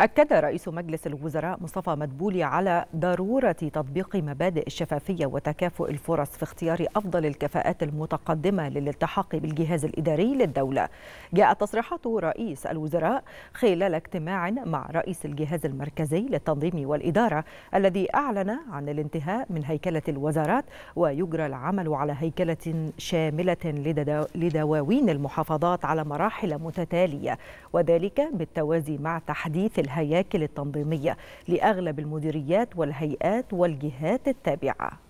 أكد رئيس مجلس الوزراء مصطفى مدبولي على ضرورة تطبيق مبادئ الشفافية وتكافؤ الفرص في اختيار أفضل الكفاءات المتقدمة للالتحاق بالجهاز الإداري للدولة جاءت تصريحات رئيس الوزراء خلال اجتماع مع رئيس الجهاز المركزي للتنظيم والإدارة الذي أعلن عن الانتهاء من هيكلة الوزارات ويجرى العمل على هيكلة شاملة لدواوين المحافظات على مراحل متتالية وذلك بالتوازي مع تحديث الهياكل التنظيمية لأغلب المديريات والهيئات والجهات التابعة